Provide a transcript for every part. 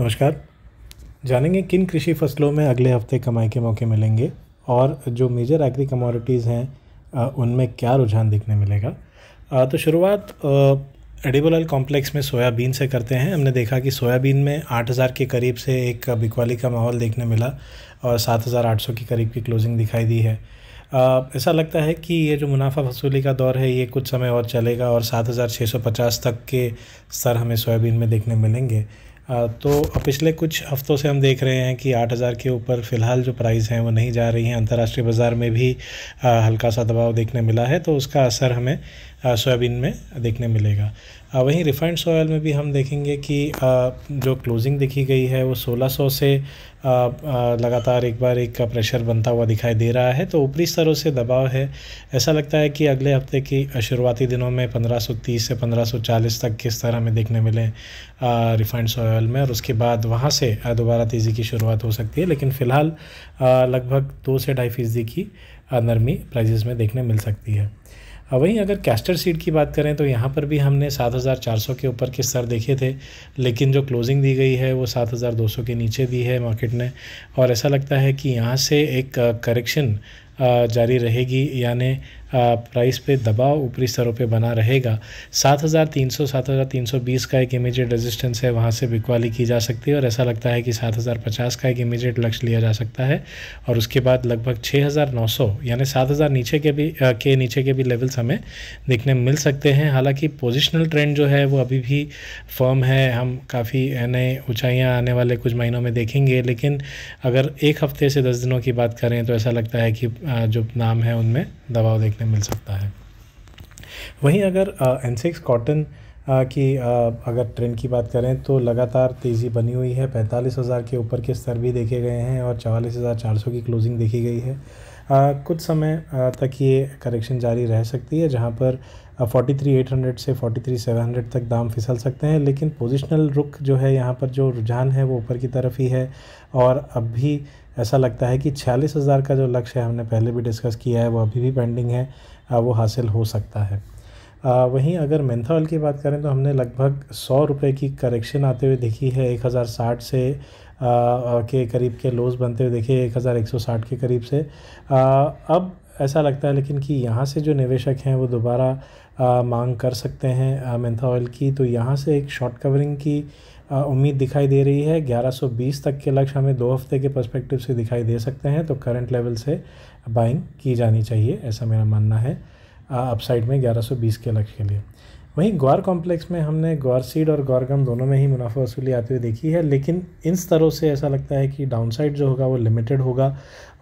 नमस्कार जानेंगे किन कृषि फसलों में अगले हफ्ते कमाई के मौके मिलेंगे और जो मेजर एग्री कमोडिटीज़ हैं उनमें क्या रुझान देखने मिलेगा तो शुरुआत एडिबल ऑयल कॉम्प्लेक्स में सोयाबीन से करते हैं हमने देखा कि सोयाबीन में 8000 के करीब से एक बिकवाली का माहौल देखने मिला और 7800 के करीब की क्लोजिंग दिखाई दी है ऐसा लगता है कि ये जो मुनाफा वसूली का दौर है ये कुछ समय और चलेगा और 7650 तक के स्तर हमें सोयाबीन में देखने मिलेंगे तो पिछले कुछ हफ़्तों से हम देख रहे हैं कि 8000 के ऊपर फ़िलहाल जो प्राइस हैं वो नहीं जा रही हैं अंतर्राष्ट्रीय बाज़ार में भी हल्का सा दबाव देखने मिला है तो उसका असर हमें सोयाबीन में देखने मिलेगा वहीं रिफाइंड सोयल में भी हम देखेंगे कि जो क्लोजिंग देखी गई है वो 1600 से लगातार एक बार एक का प्रेशर बनता हुआ दिखाई दे रहा है तो ऊपरी स्तरों से दबाव है ऐसा लगता है कि अगले हफ्ते की शुरुआती दिनों में 1530 से 1540 तक किस तरह हमें देखने मिले रिफाइंड सोयल में और उसके बाद वहाँ से दोबारा तेज़ी की शुरुआत हो सकती है लेकिन फ़िलहाल लगभग दो से ढाई फीसदी की नरमी प्राइजेज़ में देखने मिल सकती है वहीं अगर कैस्टर सीड की बात करें तो यहाँ पर भी हमने 7,400 के ऊपर के स्तर देखे थे लेकिन जो क्लोजिंग दी गई है वो 7,200 के नीचे दी है मार्केट ने और ऐसा लगता है कि यहाँ से एक करेक्शन uh, uh, जारी रहेगी यानी प्राइस पे दबाव ऊपरी स्तरों पे बना रहेगा 7,300 7,320 का एक इमीजिएट रेजिस्टेंस है वहाँ से बिकवाली की जा सकती है और ऐसा लगता है कि 7,050 का एक इमीजिएट लक्ष्य लिया जा सकता है और उसके बाद लगभग 6,900 यानी 7,000 नीचे के भी आ, के नीचे के भी लेवल्स हमें देखने मिल सकते हैं हालाँकि पोजिशनल ट्रेंड जो है वो अभी भी फर्म है हम काफ़ी नए ऊँचाइयाँ आने वाले कुछ महीनों में देखेंगे लेकिन अगर एक हफ्ते से दस दिनों की बात करें तो ऐसा लगता है कि जो नाम है उनमें दबाव देखें देखने मिल सकता है वहीं अगर एन सिक्स कॉटन की अगर ट्रेंड की बात करें तो लगातार तेज़ी बनी हुई है पैंतालीस हज़ार के ऊपर के स्तर भी देखे गए हैं और चवालीस हज़ार चार सौ की क्लोजिंग देखी गई है कुछ समय तक ये करेक्शन जारी रह सकती है जहाँ पर 43,800 से 43,700 तक दाम फिसल सकते हैं लेकिन पोजिशनल रुख जो है यहाँ पर जो रुझान है वो ऊपर की तरफ ही है और अब भी ऐसा लगता है कि छियालीस हज़ार का जो लक्ष्य है हमने पहले भी डिस्कस किया है वो अभी भी पेंडिंग है वो हासिल हो सकता है वहीं अगर मेंथॉल की बात करें तो हमने लगभग सौ रुपये की करेक्शन आते हुए देखी है एक हज़ार साठ से के करीब के लोज बनते हुए देखे एक हज़ार एक सौ साठ के करीब से अब ऐसा लगता है लेकिन कि यहाँ से जो निवेशक हैं वो दोबारा मांग कर सकते हैं मेंथा ऑयल की तो यहाँ से एक शॉर्ट कवरिंग की उम्मीद दिखाई दे रही है 1120 तक के लक्ष्य हमें दो हफ्ते के पर्सपेक्टिव से दिखाई दे सकते हैं तो करंट लेवल से बाइंग की जानी चाहिए ऐसा मेरा मानना है अपसाइड में 1120 के लक्ष्य के लिए वहीं ग्वार कॉम्प्लेक्स में हमने गौर सीड और गौरगम दोनों में ही मुनाफा वसूली आते हुए देखी है लेकिन इन स्तरों से ऐसा लगता है कि डाउनसाइड जो होगा वो लिमिटेड होगा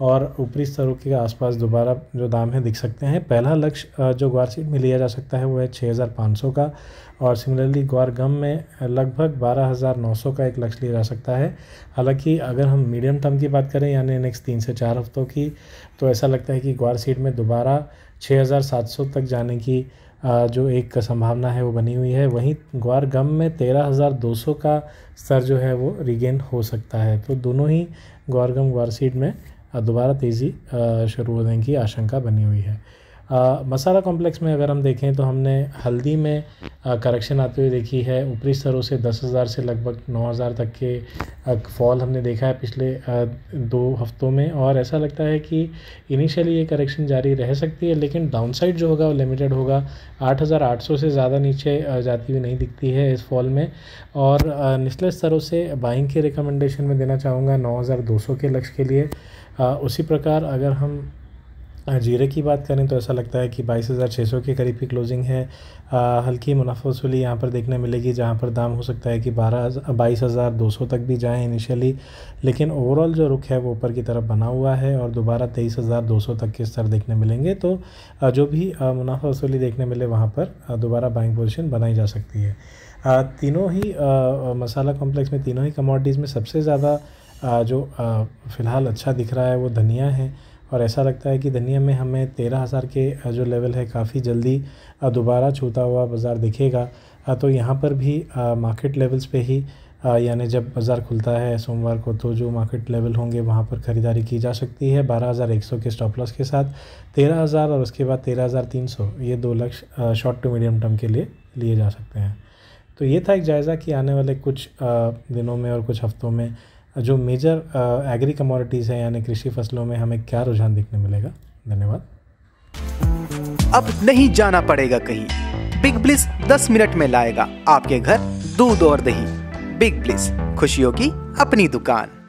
और ऊपरी स्तरों के आसपास दोबारा जो दाम है दिख सकते हैं पहला लक्ष्य जो ग्वार सीड में लिया जा सकता है वो है छः का और सिमिलरली ग्वार गम में लगभग 12,900 का एक लक्ष्य लिया जा सकता है हालांकि अगर हम मीडियम टर्म की बात करें यानी नेक्स्ट तीन से चार हफ्तों की तो ऐसा लगता है कि ग्वार सीड में दोबारा 6,700 तक जाने की जो एक संभावना है वो बनी हुई है वहीं ग्वार गम में तेरह हज़ार दो सौ का स्तर जो है वो रिगेन हो सकता है तो दोनों ही ग्वार गम ग्वार सीट में दोबारा तेज़ी शुरू होने की आशंका बनी हुई है मसाला कॉम्प्लेक्स में अगर हम देखें तो हमने हल्दी में करेक्शन आते हुए देखी है ऊपरी स्तरों से दस हज़ार से लगभग नौ हज़ार तक के फॉल हमने देखा है पिछले दो हफ्तों में और ऐसा लगता है कि इनिशियली ये करेक्शन जारी रह सकती है लेकिन डाउन साइड जो होगा वो लिमिटेड होगा आठ हज़ार आठ सौ से ज़्यादा नीचे जाती हुई नहीं दिखती है इस फॉल में और निचले स्तरों से बाइंग के रिकमेंडेशन में देना चाहूँगा नौ हज़ार दो सौ के लक्ष्य के लिए उसी प्रकार अगर हम जीरे की बात करें तो ऐसा लगता है कि बाईस हज़ार छः सौ के करीब की क्लोजिंग है हल्की मुनाफा वसूली यहाँ पर देखने मिलेगी जहाँ पर दाम हो सकता है कि बारह बाईस हज़ार दो सौ तक भी जाएँ इनिशियली लेकिन ओवरऑल जो रुख है वो ऊपर की तरफ बना हुआ है और दोबारा तेईस हज़ार दो सौ तक के स्तर देखने मिलेंगे तो जो भी मुनाफा वसूली देखने मिले वहाँ पर दोबारा बाइंग पोजिशन बनाई जा सकती है तीनों ही मसाला कॉम्प्लेक्स में तीनों ही कमोडिटीज़ में सबसे ज़्यादा जो फ़िलहाल अच्छा दिख रहा है वो धनिया है और ऐसा लगता है कि धनिया में हमें तेरह हज़ार के जो लेवल है काफ़ी जल्दी दोबारा छूता हुआ बाज़ार दिखेगा तो यहाँ पर भी मार्केट लेवल्स पे ही यानी जब बाज़ार खुलता है सोमवार को तो जो मार्केट लेवल होंगे वहाँ पर ख़रीदारी की जा सकती है सौ के स्टॉप लॉस के साथ तेरह हज़ार और उसके बाद तेरह हज़ार तीन सौ ये दो लक्ष्य शॉर्ट टू मीडियम टर्म के लिए लिए जा सकते हैं तो ये था एक जायज़ा कि आने वाले कुछ दिनों में और कुछ हफ़्तों में जो मेजर एग्री कमोडिटीज़ है यानी कृषि फसलों में हमें क्या रुझान देखने मिलेगा धन्यवाद अब नहीं जाना पड़ेगा कहीं बिग ब्लिस दस मिनट में लाएगा आपके घर दूध और दही बिग ब्लिस खुशियों की अपनी दुकान